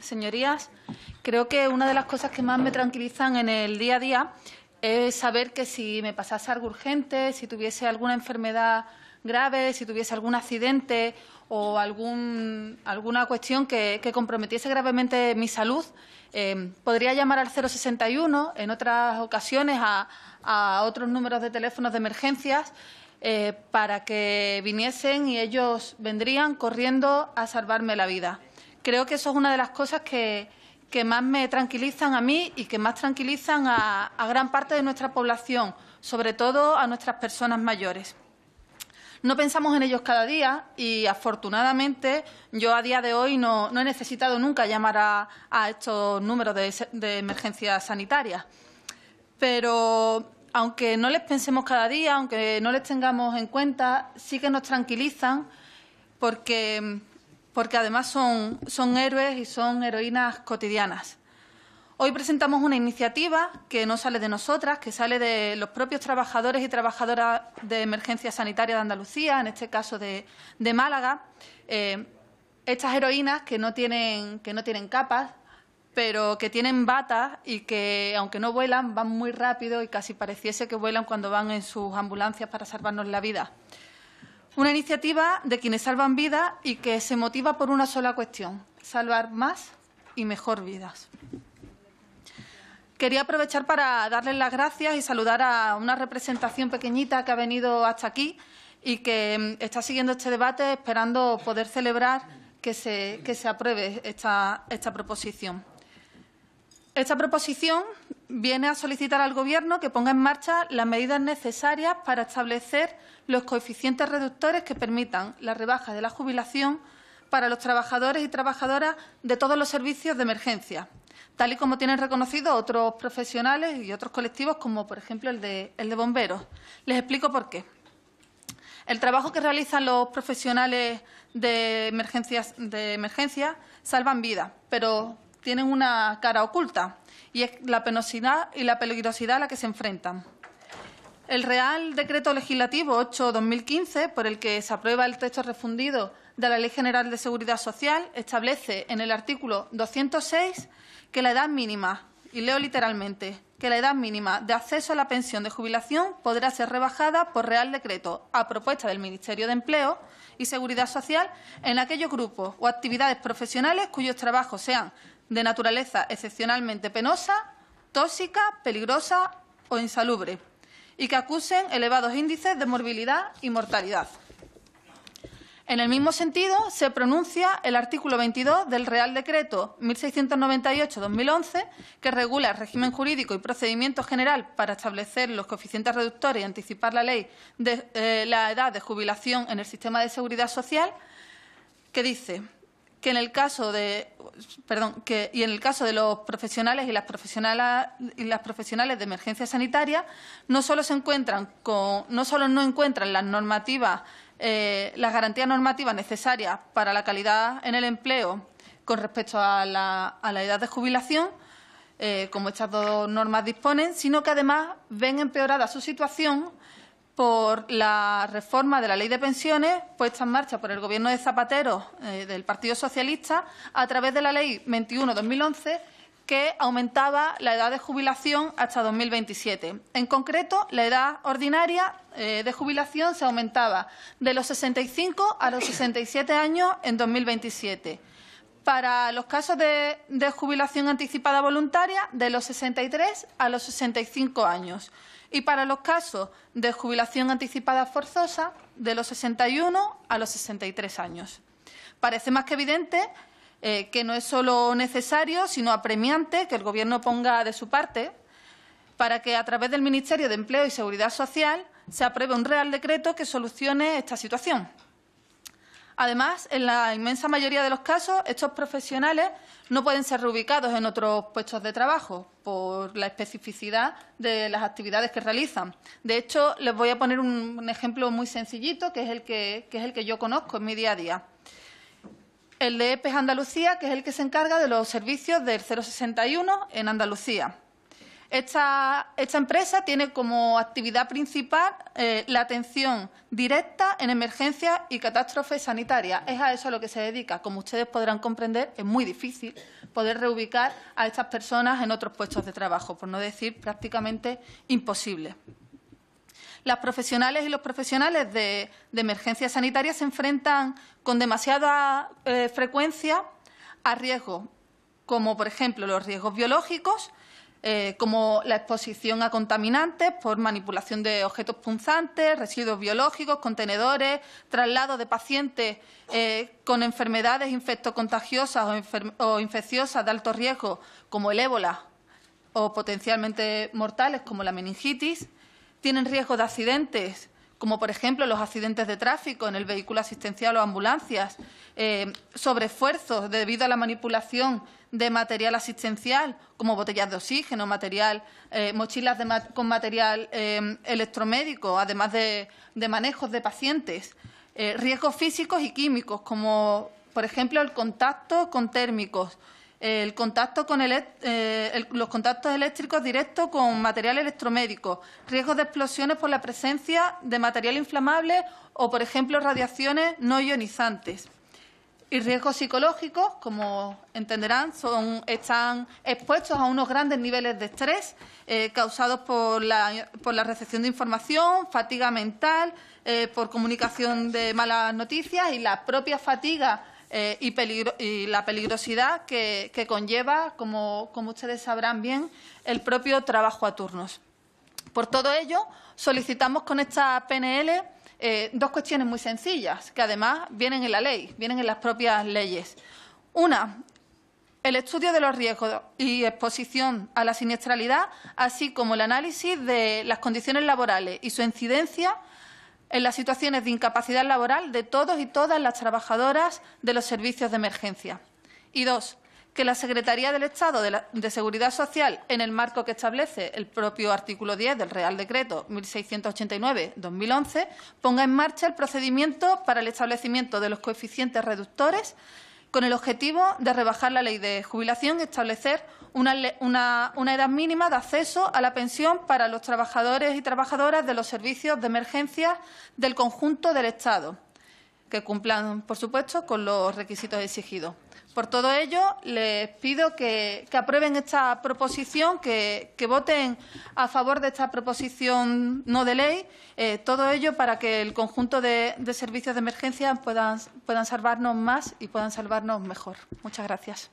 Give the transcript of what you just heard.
Señorías, creo que una de las cosas que más me tranquilizan en el día a día es saber que si me pasase algo urgente, si tuviese alguna enfermedad grave, si tuviese algún accidente o alguna cuestión que, comprometiese gravemente mi salud, eh, podría llamar al 061, en otras ocasiones a, otros números de teléfonos de emergencias. Eh, para que viniesen y ellos vendrían corriendo a salvarme la vida creo que eso es una de las cosas que, más me tranquilizan a mí y que más tranquilizan a, gran parte de nuestra población, sobre todo a nuestras personas mayores. No pensamos en ellos cada día y, afortunadamente, yo a día de hoy no, he necesitado nunca llamar a, estos números de, de emergencia sanitaria. Pero aunque no les pensemos cada día, aunque no les tengamos en cuenta, sí que nos tranquilizan porque porque además son, héroes y son heroínas cotidianas. Hoy presentamos una iniciativa que no sale de nosotras, que sale de los propios trabajadores y trabajadoras de emergencia sanitaria de Andalucía, en este caso de, Málaga. Eh, estas heroínas que no tienen, que no tienen capas, pero que tienen batas y que, aunque no vuelan, van muy rápido y casi pareciese que vuelan cuando van en sus ambulancias para salvarnos la vida. Una iniciativa de quienes salvan vidas y que se motiva por una sola cuestión, salvar más y mejor vidas. Quería aprovechar para darles las gracias y saludar a una representación pequeñita que ha venido hasta aquí y que mm, está siguiendo este debate esperando poder celebrar que se, apruebe esta, esta proposición. Esta proposición viene a solicitar al Gobierno que ponga en marcha las medidas necesarias para establecer los coeficientes reductores que permitan la rebaja de la jubilación para los trabajadores y trabajadoras de todos los servicios de emergencia, tal y como tienen reconocido otros profesionales y otros colectivos, como por ejemplo el de, bomberos. Les explico por qué. El trabajo que realizan los profesionales de emergencias, de emergencia salvan vidas, pero tienen una cara oculta y es la penosidad y la peligrosidad a la que se enfrentan. El Real Decreto Legislativo 8-2015, por el que se aprueba el texto refundido de la Ley General de Seguridad Social, establece en el artículo 206 que la edad mínima, y leo literalmente, que la edad mínima de acceso a la pensión de jubilación podrá ser rebajada por Real Decreto a propuesta del Ministerio de Empleo y Seguridad Social en aquellos grupos o actividades profesionales cuyos trabajos sean de naturaleza excepcionalmente penosa, tóxica, peligrosa o insalubre y que acusen elevados índices de morbilidad y mortalidad. En el mismo sentido, se pronuncia el artículo 22 del Real Decreto 1698-2011, que regula el régimen jurídico y procedimiento general para establecer los coeficientes reductores y anticipar la ley de eh, la edad de jubilación en el sistema de seguridad social, que dice que en el caso de y en el caso de los profesionales y las profesionales y las profesionales de emergencia sanitaria no solo se no no encuentran las normativas eh, las garantías normativas necesarias para la calidad en el empleo con respecto a la, edad de jubilación eh, como estas dos normas disponen sino que además ven empeorada su situación por la reforma de la ley de pensiones puesta en marcha por el Gobierno de Zapatero eh, del Partido Socialista a través de la Ley 21-2011 que aumentaba la edad de jubilación hasta 2027. En concreto, la edad ordinaria eh, de jubilación se aumentaba de los 65 a los 67 años en 2027. Para los casos de, de jubilación anticipada voluntaria, de los 63 a los 65 años y para los casos de jubilación anticipada forzosa de los 61 a los 63 años. Parece más que evidente eh, que no es solo necesario, sino apremiante que el Gobierno ponga de su parte para que a través del Ministerio de Empleo y Seguridad Social se apruebe un real decreto que solucione esta situación. Además, en la inmensa mayoría de los casos, estos profesionales no pueden ser reubicados en otros puestos de trabajo por la especificidad de las actividades que realizan. De hecho, les voy a poner un, ejemplo muy sencillito, que es el que, es el que yo conozco en mi día a día. El de EPES Andalucía, que es el que se encarga de los servicios del 061 en Andalucía. Esta, empresa tiene como actividad principal eh, la atención directa en emergencias y catástrofes sanitarias. Es a eso a lo que se dedica. Como ustedes podrán comprender, es muy difícil poder reubicar a estas personas en otros puestos de trabajo, por no decir prácticamente imposible las profesionales y los profesionales de, emergencias emergencia se enfrentan con demasiada eh, frecuencia a riesgos, como por ejemplo los riesgos biológicos eh, como la exposición a contaminantes por manipulación de objetos punzantes, residuos biológicos, contenedores, traslado de pacientes eh, con enfermedades infectocontagiosas o infecciosas de alto riesgo, como el ébola, o potencialmente mortales, como la meningitis, tienen riesgo de accidentes como por ejemplo los accidentes de tráfico en el vehículo asistencial o ambulancias, sobre eh, sobreesfuerzos debido a la manipulación de material asistencial, como botellas de oxígeno, material, eh, mochilas con material eh, electromédico, además de, manejos de pacientes, riesgos físicos y químicos, como por ejemplo el contacto con térmicos, eh, los contactos eléctricos directos con material electromédico, riesgos de explosiones por la presencia de material inflamable o, por ejemplo, radiaciones no ionizantes. Y riesgos psicológicos, como entenderán, están expuestos a unos grandes niveles de estrés eh, causados por la, recepción de información, fatiga mental, eh, por comunicación de malas noticias y la propia fatiga eh, y, la peligrosidad que, conlleva, como, ustedes sabrán bien, el propio trabajo a turnos. Por todo ello, solicitamos con esta PNL eh, dos cuestiones muy sencillas, que además vienen en la ley, vienen en las propias leyes. Una, el estudio de los riesgos y exposición a la siniestralidad, así como el análisis de las condiciones laborales y su incidencia en las situaciones de incapacidad laboral de todos y todas las trabajadoras de los servicios de emergencia. Y dos, que la Secretaría del Estado de, Seguridad Social, en el marco que establece el propio artículo 10 del Real Decreto 1689-2011, ponga en marcha el procedimiento para el establecimiento de los coeficientes reductores con el objetivo de rebajar la ley de jubilación y establecer una, edad mínima de acceso a la pensión para los trabajadores y trabajadoras de los servicios de emergencia del conjunto del Estado que cumplan, por supuesto, con los requisitos exigidos. Por todo ello, les pido que, aprueben esta proposición, que, voten a favor de esta proposición no de ley, eh, todo ello para que el conjunto de, servicios de emergencia puedan salvarnos más y puedan salvarnos mejor. Muchas gracias.